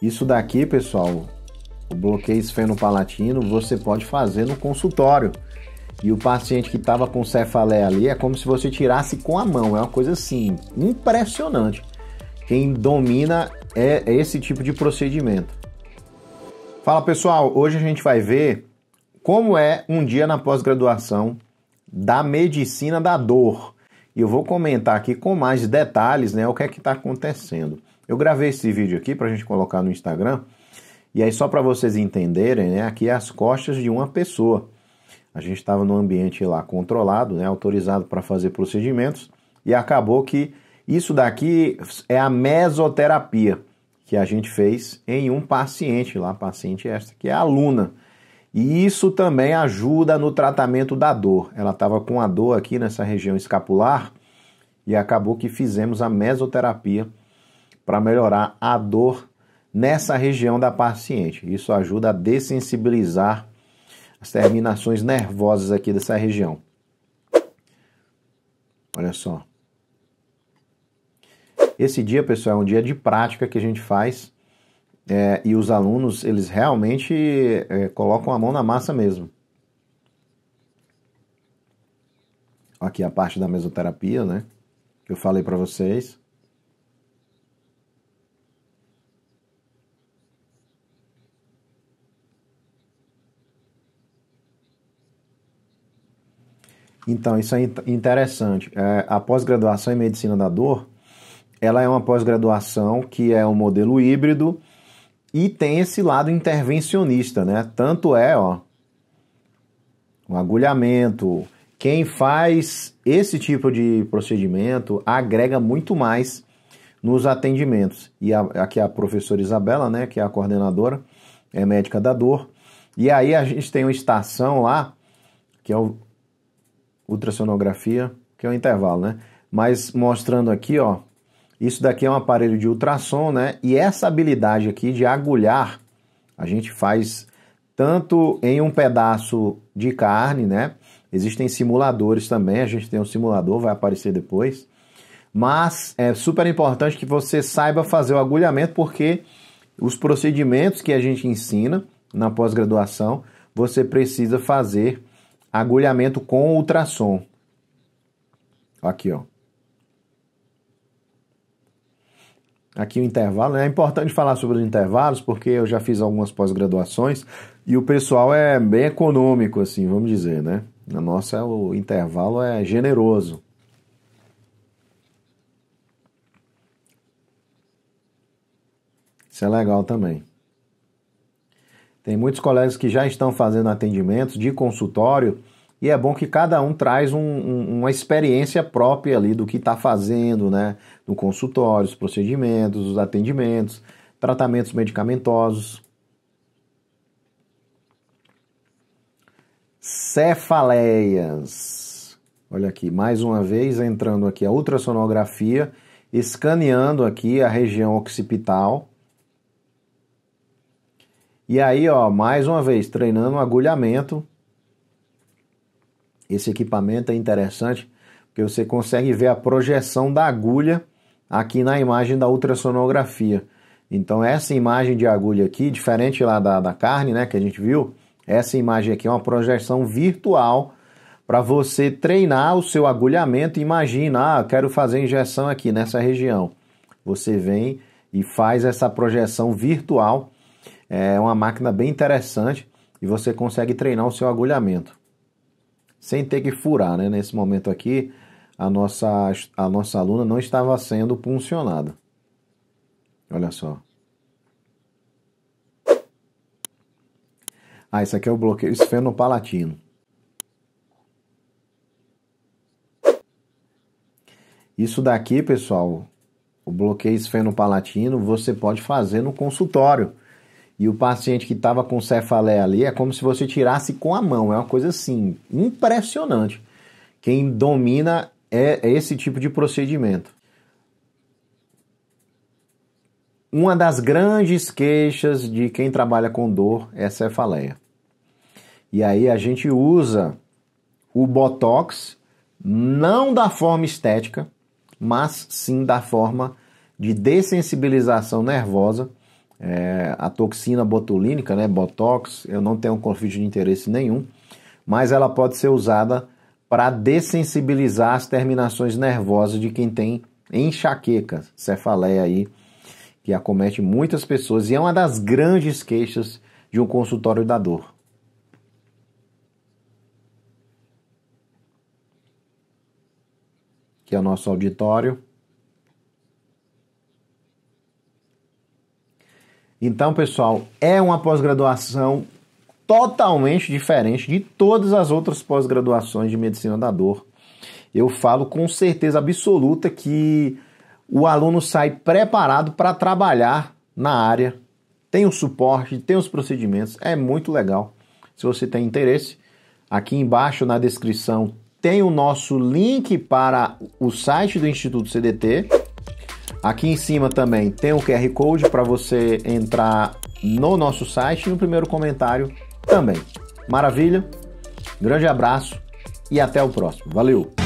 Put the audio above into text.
Isso daqui, pessoal, o bloqueio esfenopalatino, você pode fazer no consultório. E o paciente que estava com cefaleia ali é como se você tirasse com a mão. É uma coisa assim, impressionante. Quem domina é, é esse tipo de procedimento. Fala pessoal, hoje a gente vai ver como é um dia na pós-graduação da medicina da dor. E eu vou comentar aqui com mais detalhes né, o que é que está acontecendo. Eu gravei esse vídeo aqui para a gente colocar no Instagram. E aí, só para vocês entenderem, né, aqui é as costas de uma pessoa. A gente estava num ambiente lá controlado, né, autorizado para fazer procedimentos, e acabou que isso daqui é a mesoterapia que a gente fez em um paciente lá, paciente esta que é aluna. E isso também ajuda no tratamento da dor. Ela estava com a dor aqui nessa região escapular e acabou que fizemos a mesoterapia para melhorar a dor nessa região da paciente. Isso ajuda a dessensibilizar as terminações nervosas aqui dessa região. Olha só. Esse dia, pessoal, é um dia de prática que a gente faz é, e os alunos, eles realmente é, colocam a mão na massa mesmo. Aqui a parte da mesoterapia, né? Que eu falei para vocês. Então, isso é interessante. É, a pós-graduação em medicina da dor, ela é uma pós-graduação que é um modelo híbrido e tem esse lado intervencionista, né? Tanto é, ó, o um agulhamento. Quem faz esse tipo de procedimento agrega muito mais nos atendimentos. E a, aqui a professora Isabela, né, que é a coordenadora, é médica da dor. E aí a gente tem uma estação lá, que é o, ultrassonografia, que é o intervalo, né? Mas mostrando aqui, ó, isso daqui é um aparelho de ultrassom, né? E essa habilidade aqui de agulhar, a gente faz tanto em um pedaço de carne, né? Existem simuladores também, a gente tem um simulador, vai aparecer depois. Mas é super importante que você saiba fazer o agulhamento, porque os procedimentos que a gente ensina na pós-graduação, você precisa fazer agulhamento com ultrassom. Aqui, ó. Aqui o intervalo, né? é importante falar sobre os intervalos, porque eu já fiz algumas pós-graduações e o pessoal é bem econômico, assim, vamos dizer, né? Na nossa, o intervalo é generoso. Isso é legal também. Tem muitos colegas que já estão fazendo atendimentos de consultório e é bom que cada um traz um, um, uma experiência própria ali do que está fazendo, né? No consultório, os procedimentos, os atendimentos, tratamentos medicamentosos. Cefaleias. Olha aqui, mais uma vez entrando aqui a ultrassonografia, escaneando aqui a região occipital e aí, ó, mais uma vez, treinando agulhamento. Esse equipamento é interessante porque você consegue ver a projeção da agulha aqui na imagem da ultrassonografia. Então, essa imagem de agulha aqui, diferente lá da, da carne, né, que a gente viu, essa imagem aqui é uma projeção virtual para você treinar o seu agulhamento. Imagina, ah, quero fazer injeção aqui nessa região. Você vem e faz essa projeção virtual é uma máquina bem interessante e você consegue treinar o seu agulhamento sem ter que furar, né? Nesse momento aqui, a nossa, a nossa aluna não estava sendo puncionada. Olha só. Ah, isso aqui é o bloqueio esfenopalatino. Isso daqui, pessoal, o bloqueio esfenopalatino, você pode fazer no consultório. E o paciente que estava com cefaleia ali é como se você tirasse com a mão. É uma coisa assim, impressionante. Quem domina é, é esse tipo de procedimento. Uma das grandes queixas de quem trabalha com dor é cefaleia. E aí a gente usa o botox não da forma estética, mas sim da forma de dessensibilização nervosa é, a toxina botulínica, né, Botox, eu não tenho conflito de interesse nenhum, mas ela pode ser usada para dessensibilizar as terminações nervosas de quem tem enxaqueca, cefaleia aí, que acomete muitas pessoas e é uma das grandes queixas de um consultório da dor. Que é o nosso auditório. Então, pessoal, é uma pós-graduação totalmente diferente de todas as outras pós-graduações de medicina da dor. Eu falo com certeza absoluta que o aluno sai preparado para trabalhar na área, tem o suporte, tem os procedimentos, é muito legal. Se você tem interesse, aqui embaixo na descrição tem o nosso link para o site do Instituto CDT Aqui em cima também tem o um QR Code para você entrar no nosso site e no primeiro comentário também. Maravilha? Grande abraço e até o próximo. Valeu!